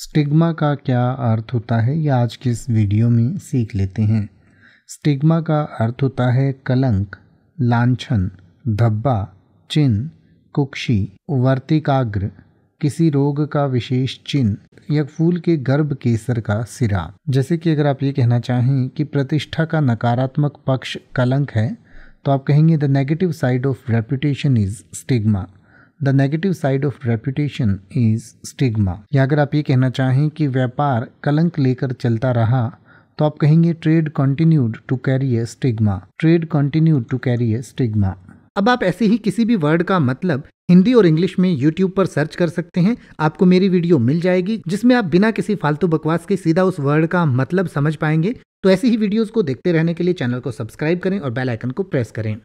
stigma का क्या अर्थ होता है यह आज के इस वीडियो में सीख लेते हैं स्टिग्मा का अर्थ होता है कलंक लाछन धब्बा चिन्ह कुक्षी वर्तिकाग्र किसी रोग का विशेष चिन्ह या फूल के गर्भ केसर का सिरा जैसे कि अगर आप ये कहना चाहें कि प्रतिष्ठा का नकारात्मक पक्ष कलंक है तो आप कहेंगे the negative side of reputation is stigma the negative side of reputation is stigma या अगर आप ये कहना चाहें कि व्यापार कलंक लेकर चलता रहा तो आप कहेंगे trade continued to carry a stigma trade continued to carry a stigma अब आप ऐसे ही किसी भी वर्ड का मतलब हिंदी और इंग्लिश में यूट्यूब पर सर्च कर सकते हैं आपको मेरी वीडियो मिल जाएगी जिसमें आप बिना किसी फालतू बकवास के सीधा उस वर्ड का मतलब समझ पाएंगे तो ऐसी ही वीडियोस को देखते रहने के लिए चैनल को सब्सक्राइब करें और बेल आइकन को प्रेस करें